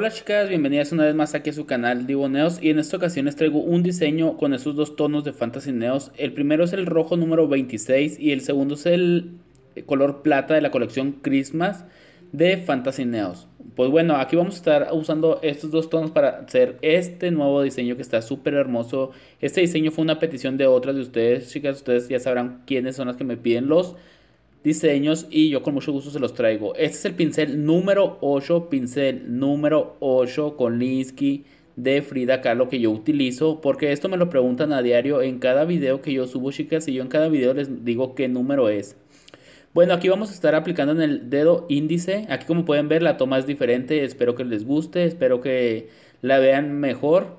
Hola chicas, bienvenidas una vez más aquí a su canal Divo Neos y en esta ocasión les traigo un diseño con esos dos tonos de Fantasy Neos. El primero es el rojo número 26 y el segundo es el eh, color plata de la colección Christmas de Fantasy Neos. Pues bueno, aquí vamos a estar usando estos dos tonos para hacer este nuevo diseño que está súper hermoso. Este diseño fue una petición de otras de ustedes, chicas, ustedes ya sabrán quiénes son las que me piden los diseños y yo con mucho gusto se los traigo. Este es el pincel número 8, pincel número 8 con Linsky de Frida Kahlo que yo utilizo, porque esto me lo preguntan a diario en cada video que yo subo, chicas, y yo en cada video les digo qué número es. Bueno, aquí vamos a estar aplicando en el dedo índice. Aquí como pueden ver la toma es diferente. Espero que les guste, espero que la vean mejor.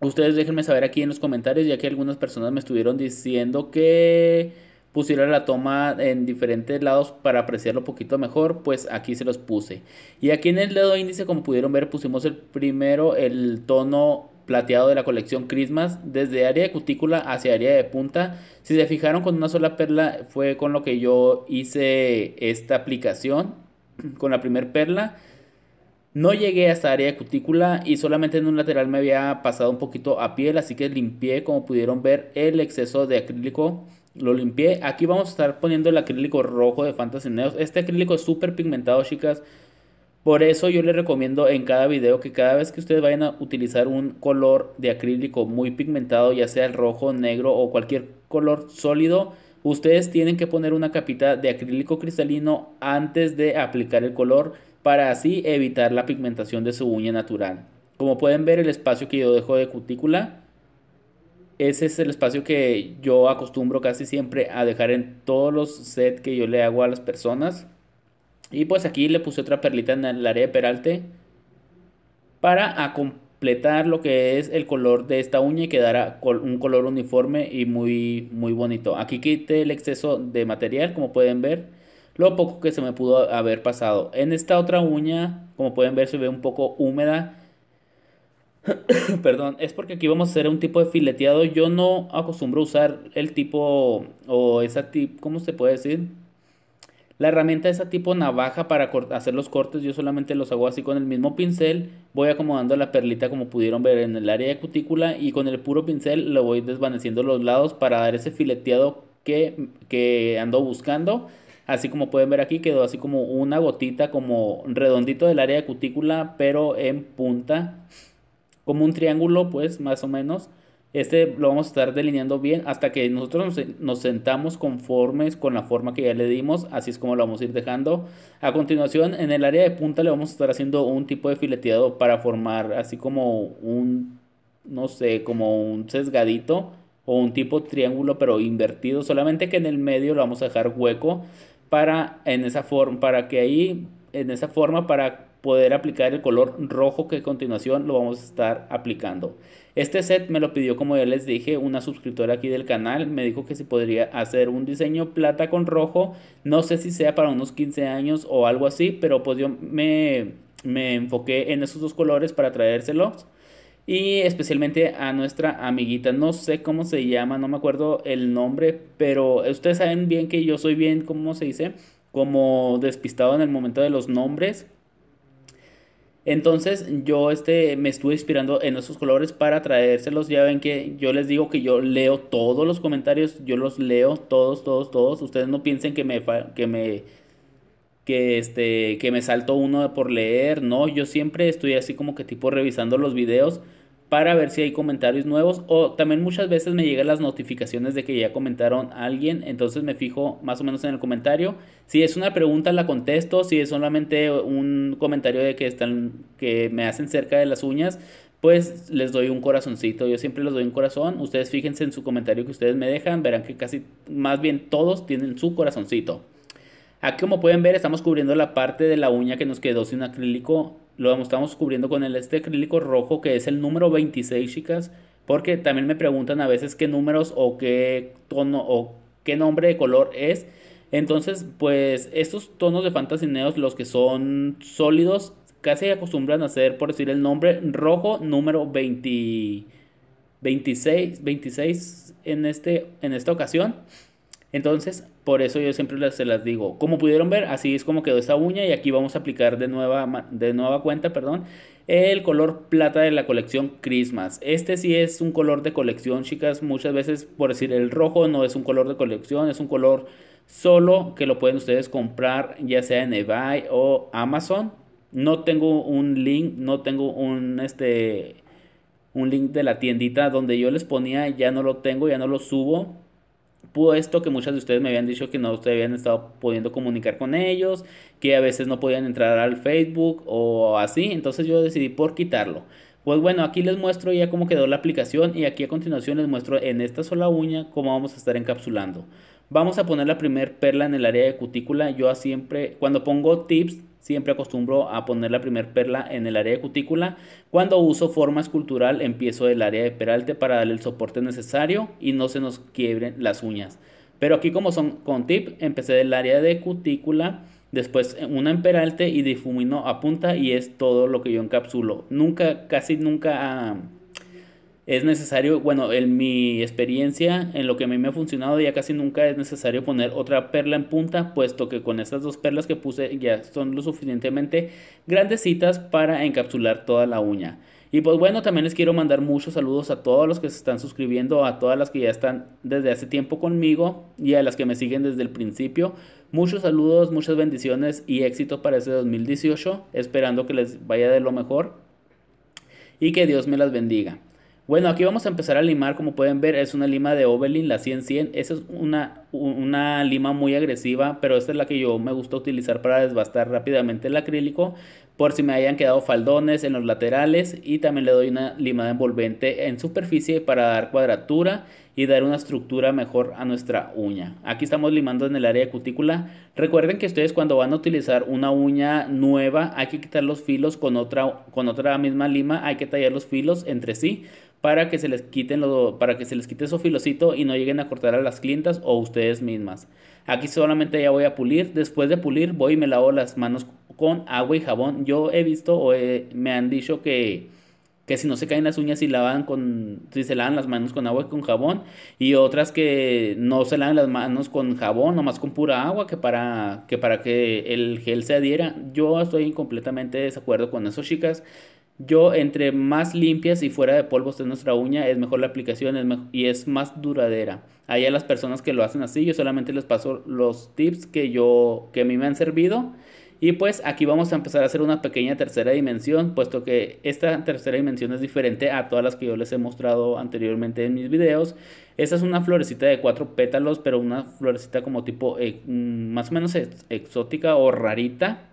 Ustedes déjenme saber aquí en los comentarios, ya que algunas personas me estuvieron diciendo que pusiera la toma en diferentes lados para apreciarlo un poquito mejor, pues aquí se los puse. Y aquí en el dedo índice, como pudieron ver, pusimos el primero, el tono plateado de la colección Christmas, desde área de cutícula hacia área de punta. Si se fijaron con una sola perla, fue con lo que yo hice esta aplicación, con la primer perla. No llegué hasta área de cutícula y solamente en un lateral me había pasado un poquito a piel, así que limpié como pudieron ver el exceso de acrílico lo limpié. Aquí vamos a estar poniendo el acrílico rojo de Fantasy Neos. Este acrílico es súper pigmentado, chicas. Por eso yo les recomiendo en cada video que cada vez que ustedes vayan a utilizar un color de acrílico muy pigmentado, ya sea el rojo, negro o cualquier color sólido, ustedes tienen que poner una capita de acrílico cristalino antes de aplicar el color para así evitar la pigmentación de su uña natural. Como pueden ver el espacio que yo dejo de cutícula ese es el espacio que yo acostumbro casi siempre a dejar en todos los sets que yo le hago a las personas. Y pues aquí le puse otra perlita en el área de peralte para completar lo que es el color de esta uña y quedará un color uniforme y muy, muy bonito. Aquí quité el exceso de material, como pueden ver, lo poco que se me pudo haber pasado. En esta otra uña, como pueden ver, se ve un poco húmeda perdón, es porque aquí vamos a hacer un tipo de fileteado. Yo no acostumbro usar el tipo o esa tipo, ¿cómo se puede decir? La herramienta esa tipo navaja para hacer los cortes, yo solamente los hago así con el mismo pincel, voy acomodando la perlita como pudieron ver en el área de cutícula y con el puro pincel lo voy desvaneciendo los lados para dar ese fileteado que, que ando buscando. Así como pueden ver aquí quedó así como una gotita como redondito del área de cutícula pero en punta como un triángulo, pues más o menos. Este lo vamos a estar delineando bien hasta que nosotros nos, sentamos conformes con la forma que ya le dimos. Así es como lo vamos a ir dejando. A continuación, en el área de punta le vamos a estar haciendo un tipo de fileteado para formar así como un, no sé, como un sesgadito o un tipo triángulo pero invertido. Solamente que en el medio lo vamos a dejar hueco para en esa forma, para que ahí, en esa forma, para poder aplicar el color rojo que a continuación lo vamos a estar aplicando. Este set me lo pidió como ya les dije una suscriptora aquí del canal, me dijo que si podría hacer un diseño plata con rojo, no sé si sea para unos 15 años o algo así, pero pues yo me, enfoqué en esos dos colores para traérselos. Y especialmente a nuestra amiguita, no sé cómo se llama, no me acuerdo el nombre, pero ustedes saben bien que yo soy bien, ¿cómo se dice? Como despistado en el momento de los nombres. Entonces yo este, me estuve inspirando en esos colores para traérselos. Ya ven que yo les digo que yo leo todos los comentarios, yo los leo todos, todos, todos. Ustedes no piensen que me, que me, que este, que me salto uno por leer, no. Yo siempre estoy así como que tipo revisando los videos para ver si hay comentarios nuevos o también muchas veces me llegan las notificaciones de que ya comentaron a alguien, entonces me fijo más o menos en el comentario. Si es una pregunta la contesto, si es solamente un comentario de que están que me hacen cerca de las uñas, pues les doy un corazoncito. Yo siempre les doy un corazón. Ustedes fíjense en su comentario que ustedes me dejan, verán que casi más bien todos tienen su corazoncito. Aquí como pueden ver estamos cubriendo la parte de la uña que nos quedó sin acrílico lo estamos cubriendo con el este acrílico rojo que es el número 26 chicas porque también me preguntan a veces qué números o qué tono o qué nombre de color es entonces pues estos tonos de fantasineos los que son sólidos casi acostumbran a ser por decir el nombre rojo número 26 26 en este en esta ocasión entonces, por eso yo siempre se las digo, como pudieron ver, así es como quedó esta uña y aquí vamos a aplicar de nueva, de nueva cuenta, perdón, el color plata de la colección Christmas. Este sí es un color de colección, chicas, muchas veces por decir el rojo no es un color de colección, es un color solo que lo pueden ustedes comprar ya sea en eBay o Amazon. No tengo un link, no tengo un este un link de la tiendita donde yo les ponía, ya no lo tengo, ya no lo subo puesto que muchas de ustedes me habían dicho que no ustedes habían estado pudiendo comunicar con ellos, que a veces no podían entrar al Facebook o así, entonces yo decidí por quitarlo. Pues bueno, aquí les muestro ya cómo quedó la aplicación y aquí a continuación les muestro en esta sola uña cómo vamos a estar encapsulando. Vamos a poner la primer perla en el área de cutícula. Yo siempre, cuando pongo tips, Siempre acostumbro a poner la primera perla en el área de cutícula. Cuando uso forma escultural empiezo del área de peralte para darle el soporte necesario y no se nos quiebren las uñas. Pero aquí como son con tip, empecé del área de cutícula, después una en peralte y difumino a punta y es todo lo que yo encapsulo. Nunca, casi nunca... Ah, es necesario, bueno, en mi experiencia, en lo que a mí me ha funcionado, ya casi nunca es necesario poner otra perla en punta, puesto que con estas dos perlas que puse ya son lo suficientemente grandecitas para encapsular toda la uña. Y pues bueno, también les quiero mandar muchos saludos a todos los que se están suscribiendo, a todas las que ya están desde hace tiempo conmigo y a las que me siguen desde el principio. Muchos saludos, muchas bendiciones y éxito para este 2018, esperando que les vaya de lo mejor y que Dios me las bendiga. Bueno, aquí vamos a empezar a limar, como pueden ver, es una lima de Oberlin, la 100-100. Esa es una, una lima muy agresiva, pero esta es la que yo me gusta utilizar para desbastar rápidamente el acrílico por si me hayan quedado faldones en los laterales y también le doy una limada envolvente en superficie para dar cuadratura y dar una estructura mejor a nuestra uña. Aquí estamos limando en el área de cutícula. Recuerden que ustedes cuando van a utilizar una uña nueva hay que quitar los filos con otra, con otra misma lima, hay que tallar los filos entre sí para que se les quiten lo, para que se les quite su filocito y no lleguen a cortar a las clientas o ustedes mismas. Aquí solamente ya voy a pulir. Después de pulir voy y me lavo las manos con agua y jabón. Yo he visto o me han dicho que, que si no se caen las uñas y lavan con si se lavan las manos con agua y con jabón y otras que no se lavan las manos con jabón nomás con pura agua que para que para que el gel se adhiera yo estoy completamente de desacuerdo con eso chicas yo, entre más limpias y fuera de polvos de nuestra uña, es mejor la aplicación y es más duradera. Ahí a las personas que lo hacen así, yo solamente les paso los tips que, yo, que a mí me han servido. Y pues aquí vamos a empezar a hacer una pequeña tercera dimensión, puesto que esta tercera dimensión es diferente a todas las que yo les he mostrado anteriormente en mis videos. Esta es una florecita de cuatro pétalos, pero una florecita como tipo eh, mm, más o menos exótica o rarita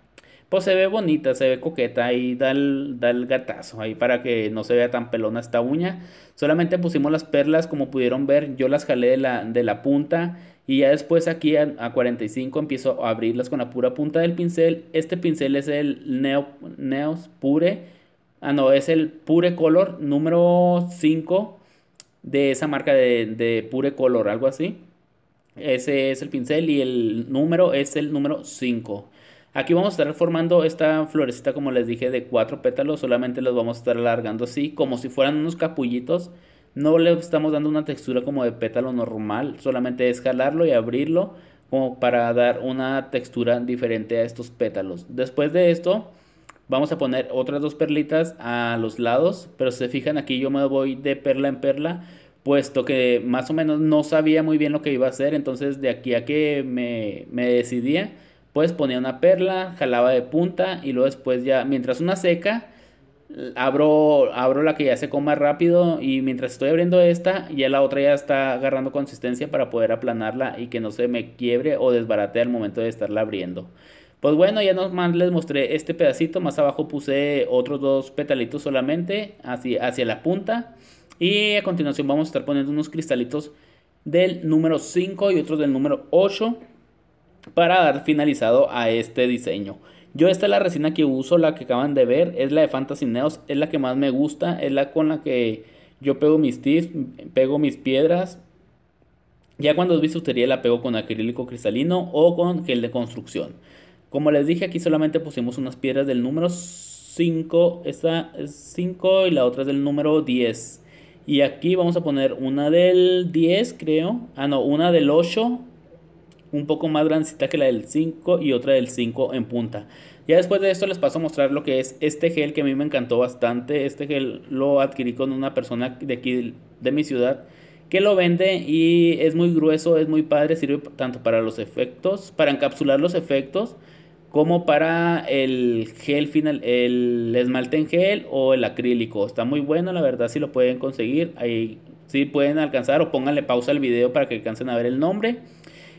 pues se ve bonita, se ve coqueta y da el, gatazo ahí para que no se vea tan pelona esta uña. Solamente pusimos las perlas, como pudieron ver, yo las jalé de la, punta y ya después aquí a, 45 empiezo a abrirlas con la pura punta del pincel. Este pincel es el Neo, Neos Pure, ah no, es el Pure Color número 5 de esa marca de, de Pure Color, algo así. Ese es el pincel y el número es el número 5. Aquí vamos a estar formando esta florecita, como les dije, de cuatro pétalos. Solamente los vamos a estar alargando así, como si fueran unos capullitos. No le estamos dando una textura como de pétalo normal. Solamente es jalarlo y abrirlo como para dar una textura diferente a estos pétalos. Después de esto, vamos a poner otras dos perlitas a los lados. Pero se fijan, aquí yo me voy de perla en perla puesto que más o menos no sabía muy bien lo que iba a hacer, entonces de aquí a que me, me decidía, pues ponía una perla, jalaba de punta y luego después ya, mientras una seca, abro, abro la que ya secó más rápido y mientras estoy abriendo esta, ya la otra ya está agarrando consistencia para poder aplanarla y que no se me quiebre o desbarate al momento de estarla abriendo. Pues bueno, ya nomás les mostré este pedacito, más abajo puse otros dos petalitos solamente así hacia la punta y a continuación vamos a estar poniendo unos cristalitos del número 5 y otros del número 8 para dar finalizado a este diseño. Yo esta es la resina que uso, la que acaban de ver, es la de Fantasy Neos, es la que más me gusta, es la con la que yo pego mis tips, pego mis piedras. Ya cuando vi bisutería la pego con acrílico cristalino o con gel de construcción. Como les dije, aquí solamente pusimos unas piedras del número 5, esta es 5 y la otra es del número 10. Y aquí vamos a poner una del 10, creo. Ah, no, una del 8 un poco más grandecita que la del 5 y otra del 5 en punta. Ya después de esto les paso a mostrar lo que es este gel que a mí me encantó bastante. Este gel lo adquirí con una persona de aquí de mi ciudad que lo vende y es muy grueso, es muy padre, sirve tanto para los efectos, para encapsular los efectos, como para el gel final, el esmalte en gel o el acrílico. Está muy bueno, la verdad, si lo pueden conseguir, ahí si pueden alcanzar o pónganle pausa al video para que alcancen a ver el nombre.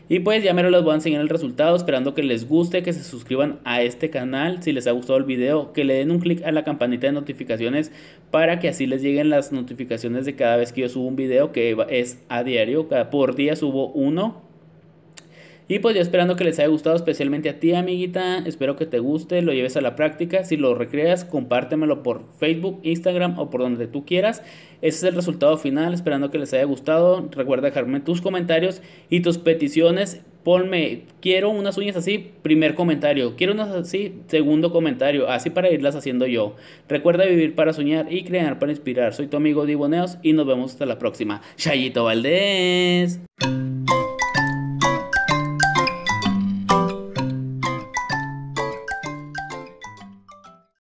Y pues ya mero les voy a enseñar el resultado, esperando que les guste, que se suscriban a este canal, si les ha gustado el video, que le den un clic a la campanita de notificaciones para que así les lleguen las notificaciones de cada vez que yo subo un video, que es a diario, cada, por día subo uno y pues ya esperando que les haya gustado especialmente a ti, amiguita. Espero que te guste, lo lleves a la práctica. Si lo recreas, compártemelo por Facebook, Instagram o por donde tú quieras. Ese es el resultado final. Esperando que les haya gustado. Recuerda dejarme tus comentarios y tus peticiones. Ponme, quiero unas uñas así, primer comentario. Quiero unas así, segundo comentario. Así para irlas haciendo yo. Recuerda vivir para soñar y crear para inspirar. Soy tu amigo Diboneos y nos vemos hasta la próxima. Chayito Valdés.